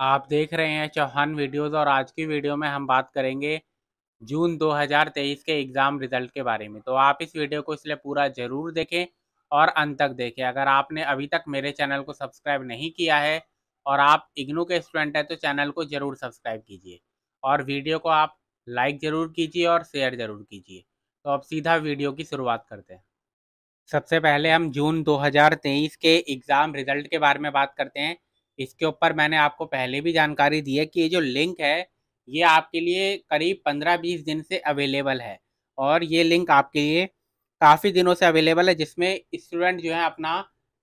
आप देख रहे हैं चौहान वीडियोस और आज की वीडियो में हम बात करेंगे जून 2023 के एग्ज़ाम रिज़ल्ट के बारे में तो आप इस वीडियो को इसलिए पूरा ज़रूर देखें और अंत तक देखें अगर आपने अभी तक मेरे चैनल को सब्सक्राइब नहीं किया है और आप इग्नू के स्टूडेंट हैं तो चैनल को ज़रूर सब्सक्राइब कीजिए और वीडियो को आप लाइक ज़रूर कीजिए और शेयर ज़रूर कीजिए तो अब सीधा वीडियो की शुरुआत करते हैं सबसे पहले हम जून 2023 के एग्ज़ाम रिज़ल्ट के बारे में बात करते हैं इसके ऊपर मैंने आपको पहले भी जानकारी दी है कि ये जो लिंक है ये आपके लिए करीब पंद्रह बीस दिन से अवेलेबल है और ये लिंक आपके लिए काफ़ी दिनों से अवेलेबल है जिसमें स्टूडेंट जो है अपना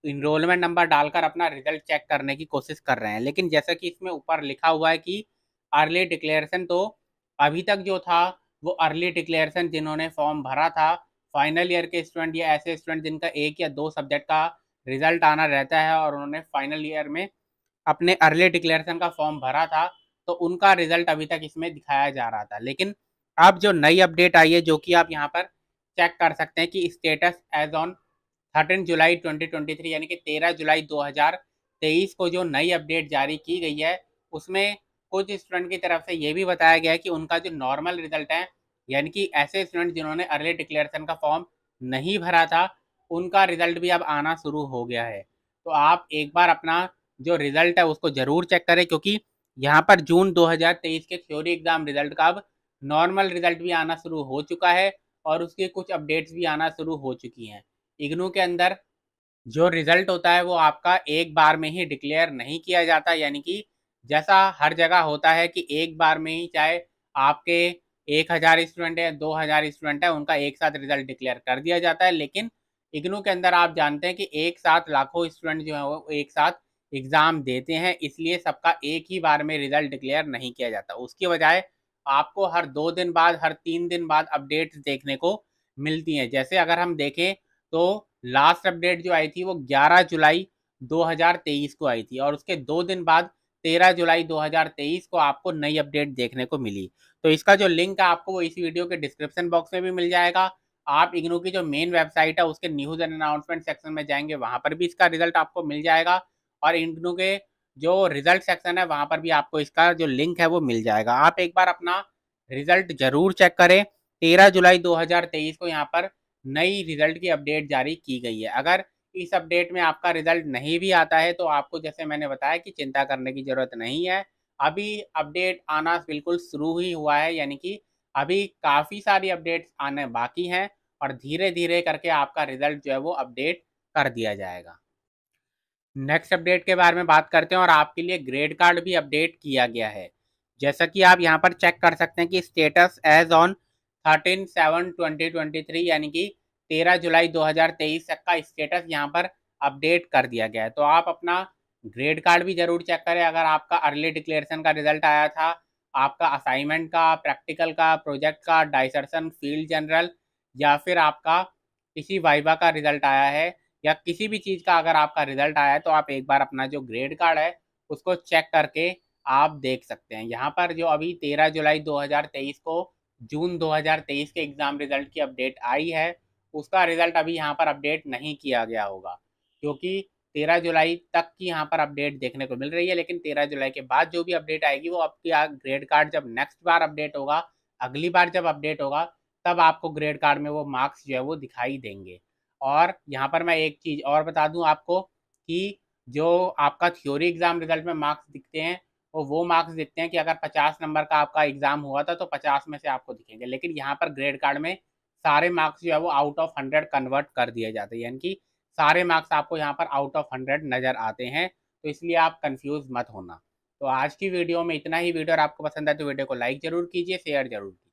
इनरोलमेंट नंबर डालकर अपना रिजल्ट चेक करने की कोशिश कर रहे हैं लेकिन जैसा कि इसमें ऊपर लिखा हुआ है कि अर्ली डिक्लेरेशन तो अभी तक जो था वो अर्ली डिक्लेरेशन जिन्होंने फॉर्म भरा था फाइनल ईयर के स्टूडेंट या ऐसे स्टूडेंट जिनका एक या दो सब्जेक्ट का रिजल्ट आना रहता है और उन्होंने फाइनल ईयर में अपने अर्ली डिक्लेरेशन का फॉर्म भरा था तो उनका रिजल्ट अभी तक इसमें दिखाया जा रहा था लेकिन अब जो नई अपडेट आई है जो कि आप यहाँ पर चेक कर सकते हैं कि status as on thirteen July 2023 यानी कि 13 जुलाई 2023 को जो नई अपडेट जारी की गई है उसमें कुछ स्टूडेंट की तरफ से ये भी बताया गया है कि उनका जो नॉर्मल रिजल्ट है यानी कि ऐसे स्टूडेंट जिन्होंने अर्ली डिक्लेरेशन का फॉर्म नहीं भरा था उनका रिजल्ट भी अब आना शुरू हो गया है तो आप एक बार अपना जो रिजल्ट है उसको जरूर चेक करें क्योंकि यहाँ पर जून 2023 के थ्योरी एग्जाम रिजल्ट का अब नॉर्मल रिजल्ट भी आना शुरू हो चुका है और उसके कुछ अपडेट्स भी आना शुरू हो चुकी हैं इग्नू के अंदर जो रिजल्ट होता है वो आपका एक बार में ही डिक्लेयर नहीं किया जाता यानी कि जैसा हर जगह होता है कि एक बार में ही चाहे आपके एक हज़ार स्टूडेंट है दो हज़ार स्टूडेंट है उनका एक साथ रिजल्ट डिक्लेयर कर दिया जाता है लेकिन इग्नू के अंदर आप जानते हैं कि एक साथ लाखों स्टूडेंट जो है वो एक साथ एग्ज़ाम देते हैं इसलिए सबका एक ही बार में रिजल्ट डिक्लेयर नहीं किया जाता उसके बजाय आपको हर दो दिन बाद हर तीन दिन बाद अपडेट्स देखने को मिलती हैं जैसे अगर हम देखें तो लास्ट अपडेट जो आई थी वो 11 जुलाई 2023 को आई थी और उसके दो दिन बाद 13 जुलाई 2023 को आपको नई अपडेट देखने को मिली तो इसका जो लिंक है आपको वो इसी वीडियो के डिस्क्रिप्शन बॉक्स में भी मिल जाएगा आप इग्नू की जो मेन वेबसाइट है उसके न्यूज़ एंड अनाउंसमेंट सेक्शन में जाएंगे वहाँ पर भी इसका रिजल्ट आपको मिल जाएगा और इन दिनों के जो रिजल्ट सेक्शन है वहाँ पर भी आपको इसका जो लिंक है वो मिल जाएगा आप एक बार अपना रिजल्ट जरूर चेक करें तेरह जुलाई तेईस को यहाँ पर नई रिजल्ट की अपडेट जारी की गई है अगर इस अपडेट में आपका रिजल्ट नहीं भी आता है तो आपको जैसे मैंने बताया कि चिंता करने की ज़रूरत नहीं है अभी अपडेट आना बिल्कुल शुरू ही हुआ है यानी कि अभी काफ़ी सारी अपडेट्स आने बाकी हैं और धीरे धीरे करके आपका रिजल्ट जो है वो अपडेट कर दिया जाएगा नेक्स्ट अपडेट के बारे में बात करते हैं और आपके लिए ग्रेड कार्ड भी अपडेट किया गया है जैसा कि आप यहां पर चेक कर सकते हैं कि status as on thirteen seven twenty twenty three यानी कि तेरह जुलाई दो हज़ार तेईस तक का स्टेटस यहाँ पर अपडेट कर दिया गया है तो आप अपना ग्रेड कार्ड भी जरूर चेक करें अगर आपका अर्ली डिक्लेरेशन का रिजल्ट आया था आपका असाइनमेंट का प्रैक्टिकल का प्रोजेक्ट का डाइसर्सन फील्ड जनरल या फिर आपका किसी वाइवा का रिजल्ट आया है या किसी भी चीज़ का अगर आपका रिजल्ट आया है तो आप एक बार अपना जो ग्रेड कार्ड है उसको चेक करके आप देख सकते हैं यहाँ पर जो अभी तेरह जुलाई 2023 को जून 2023 के एग्ज़ाम रिजल्ट की अपडेट आई है उसका रिजल्ट अभी यहाँ पर अपडेट नहीं किया गया होगा क्योंकि तेरह जुलाई तक की यहाँ पर अपडेट देखने को मिल रही है लेकिन तेरह जुलाई के बाद जो भी अपडेट आएगी वो आपकी ग्रेड कार्ड जब नेक्स्ट बार अपडेट होगा अगली बार जब अपडेट होगा तब आपको ग्रेड कार्ड में वो मार्क्स जो है वो दिखाई देंगे और यहाँ पर मैं एक चीज़ और बता दूँ आपको कि जो आपका थ्योरी एग्ज़ाम रिजल्ट में मार्क्स दिखते हैं वो वो मार्क्स दिखते हैं कि अगर पचास नंबर का आपका एग्ज़ाम हुआ था तो पचास में से आपको दिखेंगे लेकिन यहाँ पर ग्रेड कार्ड में सारे मार्क्स जो है वो आउट ऑफ हंड्रेड कन्वर्ट कर दिए जाते हैं यानी कि सारे मार्क्स आपको यहाँ पर आउट ऑफ हंड्रेड नज़र आते हैं तो इसलिए आप कन्फ्यूज़ मत होना तो आज की वीडियो में इतना ही वीडियो और आपको पसंद आए तो वीडियो को लाइक ज़रूर कीजिए शेयर जरूर कीजिए